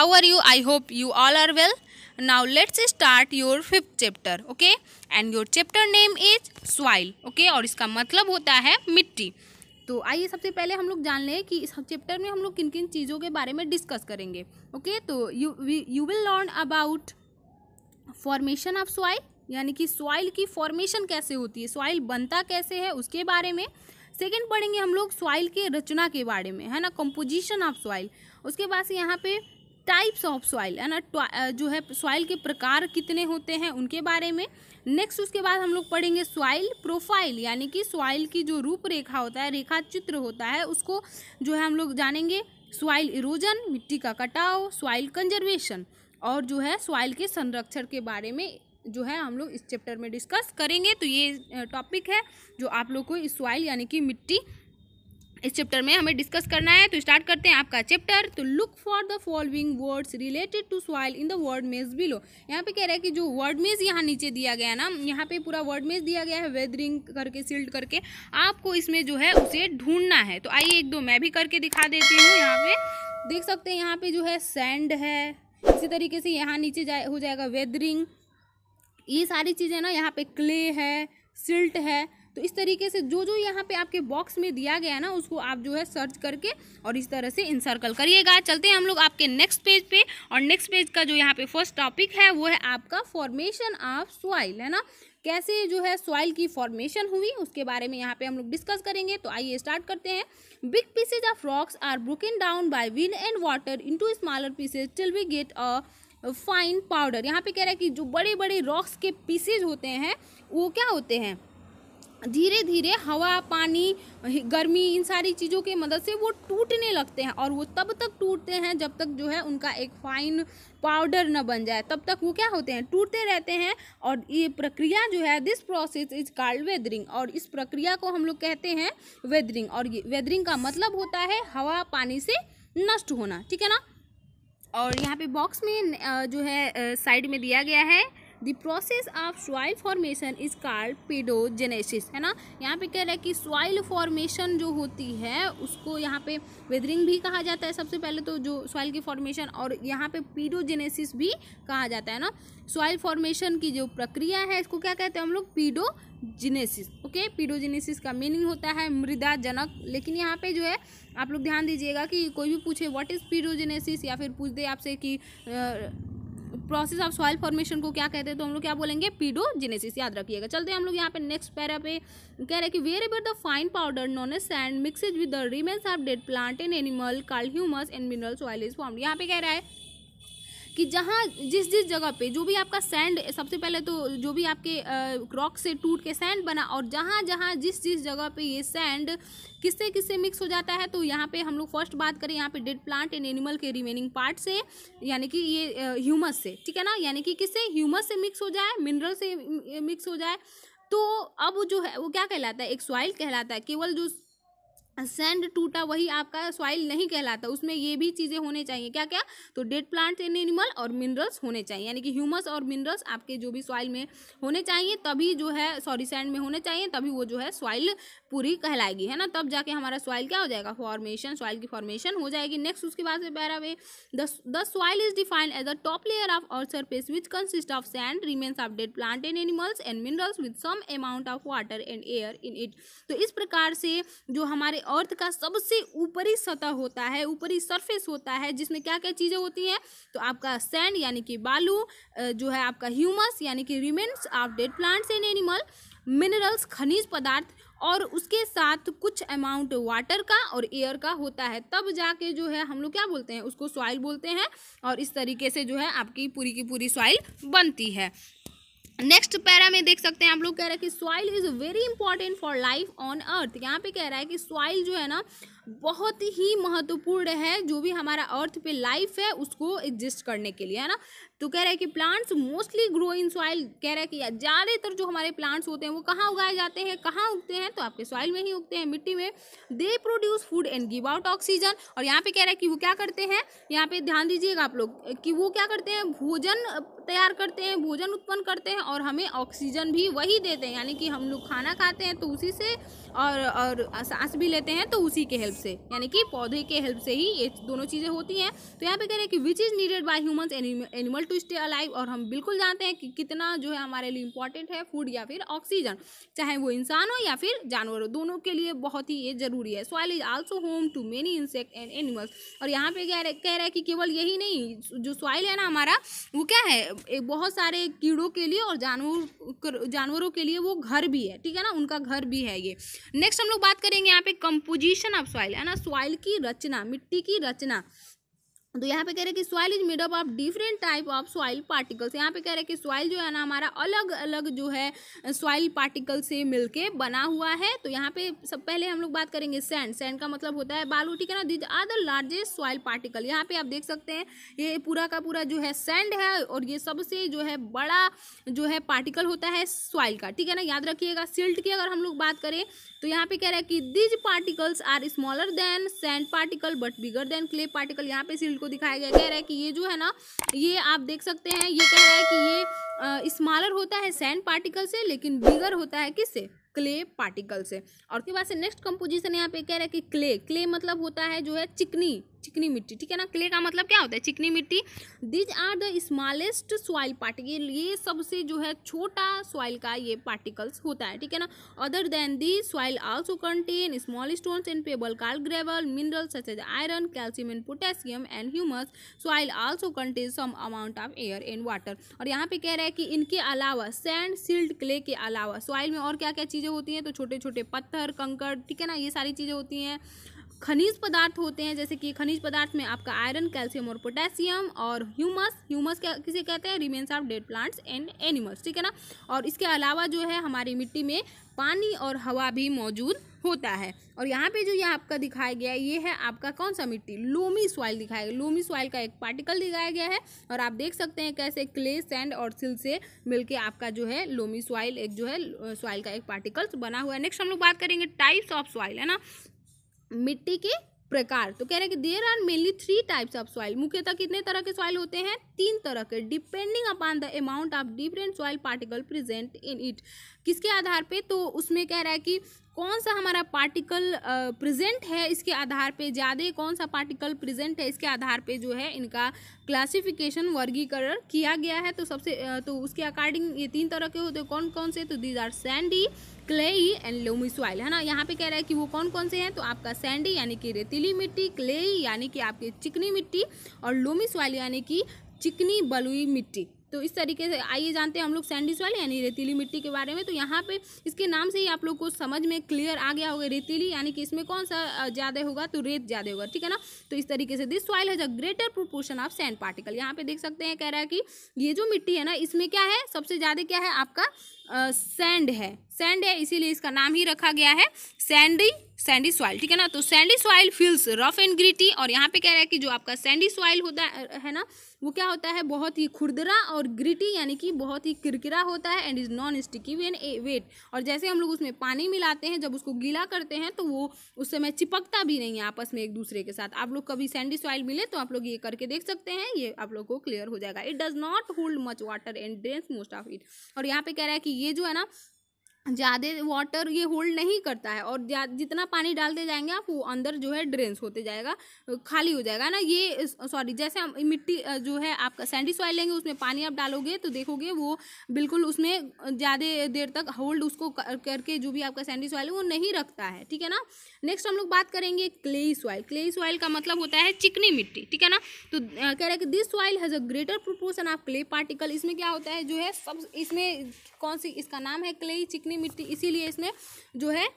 How are you I hope you all are well now let's start your fifth chapter okay and your chapter name is soil okay और इसका मतलब होता है मिट्टी तो आइए सबसे पहले हम लोग जान लें कि इस चैप्टर में हम लोग किन किन चीज़ों के बारे में डिस्कस करेंगे ओके okay? तो you you will learn about formation of soil यानी कि सॉइल की फॉर्मेशन कैसे होती है सॉइल बनता कैसे है उसके बारे में सेकेंड पढ़ेंगे हम लोग सॉइल के रचना के बारे में है ना कंपोजिशन ऑफ सॉइल उसके बाद से यहाँ पे टाइप्स ऑफ सॉइल है ना जो है सॉइल के प्रकार कितने होते हैं उनके बारे में नेक्स्ट उसके बाद हम लोग पढ़ेंगे सॉइल प्रोफाइल यानी कि सॉइल की जो रूपरेखा होता है रेखा चित्र होता है उसको जो है हम लोग जानेंगे सॉइल इरोजन मिट्टी का कटाव सॉइल कंजर्वेशन और जो है सॉइल के संरक्षण के बारे में जो है हम लोग इस चैप्टर में डिस्कस करेंगे तो ये टॉपिक है जो आप लोग को इस सॉइल यानी कि मिट्टी इस चैप्टर में हमें डिस्कस करना है तो स्टार्ट करते हैं आपका चैप्टर तो look for the following words related to soil in the word maze below यहाँ पे कह रहा है कि जो वर्ड मेज यहाँ नीचे दिया गया है ना यहाँ पे पूरा वर्ड मेज दिया गया है वेदरिंग करके सील्ड करके आपको इसमें जो है उसे ढूंढना है तो आइए एक दो मैं भी करके दिखा देती हूँ यहाँ पे देख सकते हैं यहाँ पे जो है सैंड है इसी तरीके से यहाँ नीचे जाए हो जाएगा वेदरिंग ये सारी चीज़ें ना यहाँ पे क्ले है सिल्ट है तो इस तरीके से जो जो यहाँ पे आपके बॉक्स में दिया गया है ना उसको आप जो है सर्च करके और इस तरह से इंसर्कल करिएगा चलते हैं हम लोग आपके नेक्स्ट पेज पे और नेक्स्ट पेज का जो यहाँ पे फर्स्ट टॉपिक है वो है आपका फॉर्मेशन ऑफ सॉइल है ना कैसे जो है सॉइल की फॉर्मेशन हुई उसके बारे में यहाँ पे हम लोग डिस्कस करेंगे तो आइए स्टार्ट करते हैं big pieces of rocks are broken down by wind and water to smaller pieces till we get a fine powder यहाँ पे कह रहा है कि जो बड़े बड़े रॉक्स के पीसेज होते हैं वो क्या होते हैं धीरे धीरे हवा पानी गर्मी इन सारी चीज़ों की मदद से वो टूटने लगते हैं और वो तब तक टूटते हैं जब तक जो है उनका एक फाइन पाउडर न बन जाए तब तक वो क्या होते हैं टूटते रहते हैं और ये प्रक्रिया जो है this process is called weathering और इस प्रक्रिया को हम लोग कहते हैं वेदरिंग और ये वेदरिंग का मतलब होता है हवा पानी से नष्ट होना ठीक है ना और यहाँ पे बॉक्स में जो है साइड में दिया गया है the process of soil formation is called pedogenesis है ना यहाँ पे कह रहा है कि सॉइल फॉर्मेशन जो होती है उसको यहाँ पे वेदरिंग भी कहा जाता है सबसे पहले तो जो सॉइल की फॉर्मेशन और यहाँ पे पीडोजेनेसिस भी कहा जाता है ना सॉइल फॉर्मेशन की जो प्रक्रिया है इसको क्या कहते हैं हम लोग पीडो जिनेसिस ओके पीडोजिनेसिस का मीनिंग होता है मृदा जनक लेकिन यहाँ पे जो है आप लोग ध्यान दीजिएगा कि कोई भी पूछे व्हाट इज़ पीडोजिनेसिस या फिर पूछ दे आपसे कि प्रोसेस ऑफ सॉइल फॉर्मेशन को क्या कहते हैं तो हम लोग क्या बोलेंगे पीडोजेनेसिस याद रखिएगा चलते हैं हम लोग यहाँ पे नेक्स्ट पैरा पे कह रहे हैं कि wherever the fine powder known as sand mixes with the remains of dead plant and animal called humus and mineral soil is form यहाँ पे कह रहा है कि जहाँ जिस जिस जगह पे जो भी आपका सैंड सबसे पहले तो जो भी आपके रॉक से टूट के सैंड बना और जहाँ जहाँ जिस जिस जगह पे ये सैंड किससे किससे मिक्स हो जाता है तो यहाँ पे हम लोग फर्स्ट बात करें यहाँ पे डेड प्लांट एंड एनिमल के रिमेनिंग पार्ट से यानी कि ये ह्यूमस से ठीक है ना यानी कि किससे ह्यूमस से मिक्स हो जाए मिनरल से मिक्स हो जाए तो अब जो है वो क्या कहलाता है एक सॉइल कहलाता है केवल जो सैंड टूटा वही आपका सॉइल नहीं कहलाता उसमें ये भी चीज़ें होने चाहिए क्या क्या तो डेड प्लांट इन एनिमल और मिनरल्स होने चाहिए यानी कि ह्यूमस और मिनरल्स आपके जो भी सॉइल में होने चाहिए तभी जो है सॉरी सैंड में होने चाहिए तभी वो जो है सॉइल पूरी कहलाएगी है ना तब जाके हमारा सॉइल क्या हो जाएगा फॉर्मेशन सॉइल की फॉर्मेशन हो जाएगी नेक्स्ट उसके बाद से para way the soil is defined as a top layer of our surface which consist of sand remains of dead plant and animals and minerals with some amount of water and air in it तो इस प्रकार से जो हमारे हमारे अर्थ का सबसे ऊपरी सतह होता है ऊपरी सरफेस होता है जिसमें क्या क्या चीज़ें होती हैं तो आपका सैंड यानी कि बालू जो है आपका ह्यूमस यानी कि remains of dead plants and animal minerals खनिज पदार्थ और उसके साथ कुछ अमाउंट वाटर का और एयर का होता है तब जाके जो है हम लोग क्या बोलते हैं उसको सॉइल बोलते हैं और इस तरीके से जो है आपकी पूरी की पूरी सॉइल बनती है नेक्स्ट पैरा में देख सकते हैं आप लोग कह रहे हैं कि soil is very important for life on earth यहाँ पे कह रहा है कि सॉइल जो है ना बहुत ही महत्वपूर्ण है जो भी हमारा अर्थ पे लाइफ है उसको एग्जिस्ट करने के लिए है ना तो कह रहा है कि plants mostly grow in soil कह रहा है कि ज़्यादातर जो हमारे प्लांट्स होते हैं वो कहाँ उगाए जाते हैं कहाँ उगते हैं तो आपके सॉइल में ही उगते हैं मिट्टी में they produce food and give out oxygen और यहाँ पे कह रहा है कि वो क्या करते हैं यहाँ पे ध्यान दीजिएगा आप लोग कि वो क्या करते हैं भोजन तैयार करते हैं भोजन उत्पन्न करते हैं और हमें ऑक्सीजन भी वही देते हैं यानी कि हम लोग खाना खाते हैं तो उसी से और और सांस भी लेते हैं तो उसी के हेल्प से यानी कि पौधे के हेल्प से ही ये दोनों चीज़ें होती हैं तो यहाँ पे कह रहे हैं कि which is needed by humans animal to stay alive और हम बिल्कुल जानते हैं कि कितना जो है हमारे लिए इंपॉर्टेंट है फूड या फिर ऑक्सीजन चाहे वो इंसान हो या फिर जानवर हो दोनों के लिए बहुत ही ये जरूरी है soil is also home to many insect and animals और यहाँ पे कह रहे कह रहा है कि केवल यही नहीं जो सॉइल है ना हमारा वो क्या है बहुत सारे कीड़ों के लिए और जानवर जानवरों के लिए वो घर भी है ठीक है ना उनका घर भी है ये नेक्स्ट हम लोग बात करेंगे यहाँ पे कंपोजिशन ऑफ सॉइल सॉइल है ना सॉइल की रचना मिट्टी की रचना तो यहाँ पे कह रहे हैं कि soil is up of different type of soil particles यहाँ पे कह रहे हैं कि सॉइल जो है ना हमारा अलग अलग जो है सॉइल पार्टिकल से मिलके बना हुआ है तो यहाँ पे सब पहले हम लोग बात करेंगे सैंड सैंड का मतलब होता है बालू ठीक है ना these are the largest soil particle यहाँ पे आप देख सकते हैं ये पूरा का पूरा जो है सैंड है और ये सबसे जो है बड़ा जो है पार्टिकल होता है सॉइल का ठीक है ना याद रखिएगा सिल्ट की अगर हम लोग बात करें तो यहाँ पे कह रहे हैं कि these particles are smaller than sand particle but bigger than clay particle यहाँ पे सिल्ट को दिखाया गया कह रहा है कि ये जो है ना ये आप देख सकते हैं ये कह रहा है कि ये स्मॉलर होता है सैंड पार्टिकल से लेकिन बिगर होता है किससे क्ले पार्टिकल से और उसके बाद से नेक्स्ट कंपोजिशन यहाँ पे कह रहा है कि क्ले क्ले मतलब होता है जो है चिकनी चिकनी मिट्टी ठीक है ना क्ले का मतलब क्या होता है चिकनी मिट्टी these are the smallest soil particle ये सबसे जो है छोटा सॉइल का ये पार्टिकल्स होता है ठीक है ना other than the soil also contain small stones and pebble called gravel mineral such as iron calcium and potassium and humus soil also contain some amount of air and water और यहाँ पे कह रहा है कि इनके अलावा सैंड सिल्ड क्ले के अलावा सॉइल में और क्या क्या चीज़ें होती हैं तो छोटे छोटे पत्थर कंकड़ ठीक है ना ये सारी चीज़ें होती हैं खनिज पदार्थ होते हैं जैसे कि खनिज पदार्थ में आपका आयरन कैल्शियम और पोटेशियम और ह्यूमस ह्यूमस क्या किसे कहते हैं remains of dead plants and animals ठीक है ना और इसके अलावा जो है हमारी मिट्टी में पानी और हवा भी मौजूद होता है और यहाँ पे जो ये आपका दिखाया गया है ये है आपका कौन सा मिट्टी लोमी सॉइल दिखाया गया लोमी सॉइल का एक पार्टिकल दिखाया गया है और आप देख सकते हैं कैसे क्ले सैंड और सिल से मिलके आपका जो है लोमी सॉइल एक जो है सॉइल का एक पार्टिकल्स बना हुआ है नेक्स्ट हम लोग बात करेंगे टाइप्स ऑफ सॉइल है ना मिट्टी के प्रकार तो कह रहे हैं कि there are mainly three types of soil मुख्यतः कितने तरह के सॉइल होते हैं तीन तरह के depending upon the amount of different soil particle present in it किसके आधार पे तो उसमें कह रहा है कि कौन सा हमारा पार्टिकल प्रेजेंट है इसके आधार पे ज़्यादा कौन सा पार्टिकल प्रेजेंट है इसके आधार पे जो है इनका क्लासिफिकेशन वर्गीकरण किया गया है तो सबसे तो उसके अकॉर्डिंग ये तीन तरह के होते हैं कौन कौन से तो these are sandy clayey and loamy soil है ना यहाँ पे कह रहा है कि वो कौन कौन से हैं तो आपका सैंडी यानी कि रेतीली मिट्टी क्लेई यानी कि आपकी चिकनी मिट्टी और लोमी सॉइल यानी कि चिकनी बलुई मिट्टी तो इस तरीके से आइए जानते हैं हम लोग सैंडी सॉइल यानी रेतीली मिट्टी के बारे में तो यहाँ पे इसके नाम से ही आप लोग को समझ में क्लियर आ गया होगा रेतीली यानी कि इसमें कौन सा ज़्यादा होगा तो रेत ज़्यादा होगा ठीक है ना तो इस तरीके से this soil has a greater proportion of sand particle यहाँ पे देख सकते हैं कह रहा है कि ये जो मिट्टी है ना इसमें क्या है सबसे ज़्यादा क्या है आपका सैंड है सैंड है इसीलिए इसका नाम ही रखा गया है सैंडी सैंडी सॉइल ठीक है ना तो sandy soil feels rough and gritty और यहाँ पे कह रहा है कि जो आपका सैंडी सॉइल होता है ना वो क्या होता है बहुत ही खुरदरा और ग्रिटी यानी कि बहुत ही किरकिरा होता है and is non sticky when a wet और जैसे हम लोग उसमें पानी मिलाते हैं जब उसको गीला करते हैं तो वो उस समय चिपकता भी नहीं है आपस में एक दूसरे के साथ आप लोग कभी सैंडी सॉइल मिले तो आप लोग ये करके देख सकते हैं ये आप लोग को क्लियर हो जाएगा it does not hold much water and drains most of it और यहाँ पे कह रहा है कि ये जो है ना ज़्यादा वाटर ये होल्ड नहीं करता है और जितना पानी डालते जाएंगे आप वो अंदर जो है ड्रेन्स होते जाएगा खाली हो जाएगा ना ये सॉरी जैसे हम मिट्टी जो है आपका सैंडी सॉइल लेंगे उसमें पानी आप डालोगे तो देखोगे वो बिल्कुल उसमें ज़्यादा देर तक होल्ड उसको करके जो भी आपका सैंडी सॉइल है वो नहीं रखता है ठीक है ना नेक्स्ट हम लोग बात करेंगे क्लेई सॉइल क्लेई सॉइल का मतलब होता है चिकनी मिट्टी ठीक है ना तो कह रहे हैं कि this soil has a greater proportion of clay particle इसमें क्या होता है जो है सब इसमें कौन सी इसका नाम है क्ले चिकनी मिट्टी इसीलिए इसमें जो है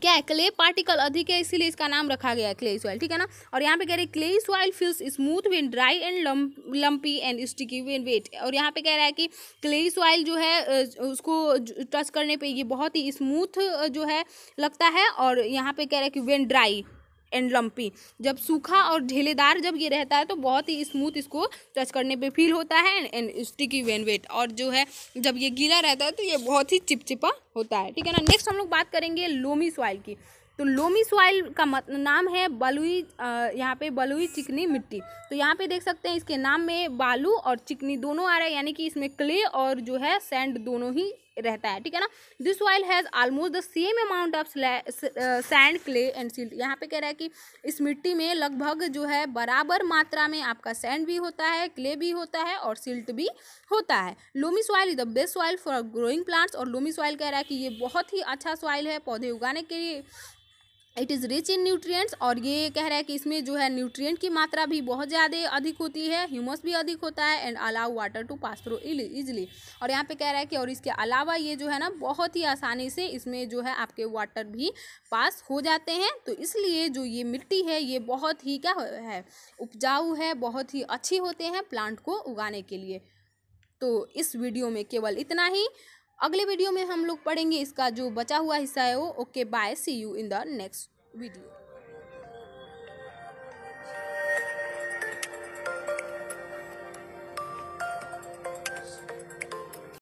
क्या है क्ले पार्टिकल अधिक है इसीलिए इसका नाम रखा गया है क्ले सॉइल ठीक है ना और यहाँ पे कह रहे हैं clay soil feels smooth when dry and lumpy and sticky when wet और यहाँ पे कह रहा है कि क्ले सॉइल जो है उसको टच करने पे ये बहुत ही स्मूथ जो है लगता है और यहाँ पे कह रहा है कि वेन ड्राई एंड लम्पी जब सूखा और ढेलेदार जब ये रहता है तो बहुत ही स्मूथ इसको टच करने पे फील होता है एंड स्टिकी वेन वेट और जो है जब ये गीला रहता है तो ये बहुत ही चिपचिपा होता है ठीक है ना नेक्स्ट हम लोग बात करेंगे लोमी सॉइल की तो लोमी सॉइल का मत, नाम है बलुई यहाँ पे बलुई चिकनी मिट्टी तो यहाँ पे देख सकते हैं इसके नाम में बालू और चिकनी दोनों आ रहा है यानी कि इसमें क्ले और जो है सैंड दोनों ही रहता है ठीक है ना this oil has almost the same amount of sand clay and silt यहाँ पे कह रहा है कि इस मिट्टी में लगभग जो है बराबर मात्रा में आपका सैंड भी होता है क्ले भी होता है और सिल्ट भी होता है loamy soil is the best soil for growing plants और लोमी सॉइल कह रहा है कि ये बहुत ही अच्छा सॉइल है पौधे उगाने के लिए it is rich in nutrients और ये कह रहा है कि इसमें जो है न्यूट्रिएंट की मात्रा भी बहुत ज़्यादा अधिक होती है ह्यूमस भी अधिक होता है and allow water to pass through easily और यहाँ पे कह रहा है कि और इसके अलावा ये जो है ना बहुत ही आसानी से इसमें जो है आपके वाटर भी पास हो जाते हैं तो इसलिए जो ये मिट्टी है ये बहुत ही क्या है उपजाऊ है बहुत ही अच्छी होते हैं प्लांट को उगाने के लिए तो इस वीडियो में केवल इतना ही अगले वीडियो में हम लोग पढ़ेंगे इसका जो बचा हुआ हिस्सा है वो okay bye see you in the next video